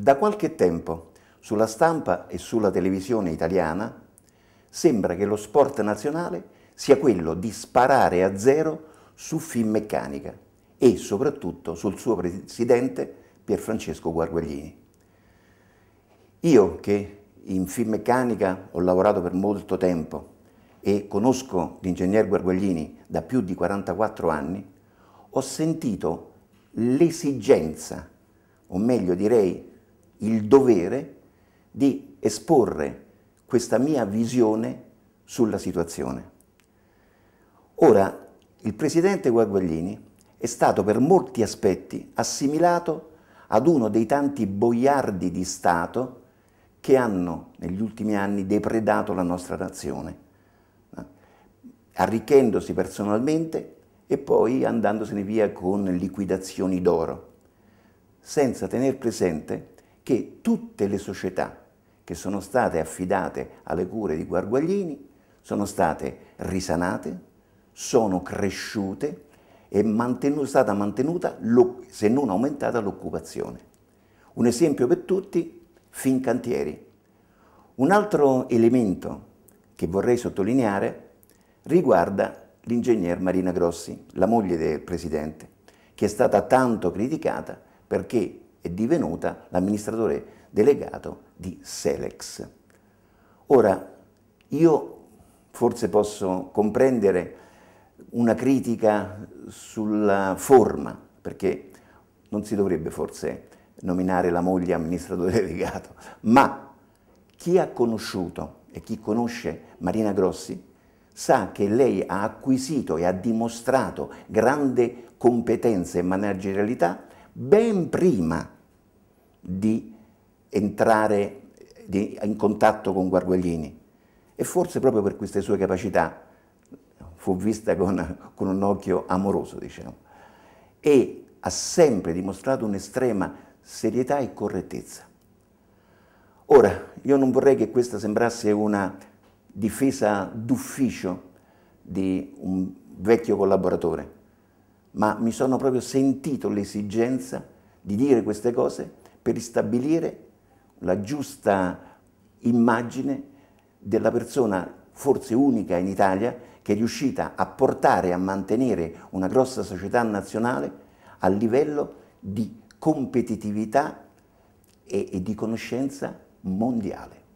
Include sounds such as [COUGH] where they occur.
Da qualche tempo sulla stampa e sulla televisione italiana sembra che lo sport nazionale sia quello di sparare a zero su Finmeccanica e soprattutto sul suo presidente Pierfrancesco Guarguaglini. Io che in Finmeccanica ho lavorato per molto tempo e conosco l'ingegner Guarguaglini da più di 44 anni, ho sentito l'esigenza, o meglio direi il dovere di esporre questa mia visione sulla situazione. Ora, il presidente Guagliani è stato per molti aspetti assimilato ad uno dei tanti boiardi di Stato che hanno negli ultimi anni depredato la nostra nazione, arricchendosi personalmente e poi andandosene via con liquidazioni d'oro, senza tener presente che tutte le società che sono state affidate alle cure di Guarguaglini sono state risanate, sono cresciute e è stata mantenuta, se non aumentata, l'occupazione. Un esempio per tutti, Fincantieri. Un altro elemento che vorrei sottolineare riguarda l'ingegner Marina Grossi, la moglie del Presidente, che è stata tanto criticata perché è divenuta l'amministratore delegato di Selex. Ora, io forse posso comprendere una critica sulla forma, perché non si dovrebbe forse nominare la moglie amministratore [LAUGHS] delegato, ma chi ha conosciuto e chi conosce Marina Grossi sa che lei ha acquisito e ha dimostrato grande competenza e managerialità ben prima di entrare di, in contatto con Guarguaglini e forse proprio per queste sue capacità fu vista con, con un occhio amoroso, diciamo, e ha sempre dimostrato un'estrema serietà e correttezza. Ora, io non vorrei che questa sembrasse una difesa d'ufficio di un vecchio collaboratore, ma mi sono proprio sentito l'esigenza di dire queste cose per ristabilire la giusta immagine della persona forse unica in Italia che è riuscita a portare, a mantenere una grossa società nazionale a livello di competitività e, e di conoscenza mondiale.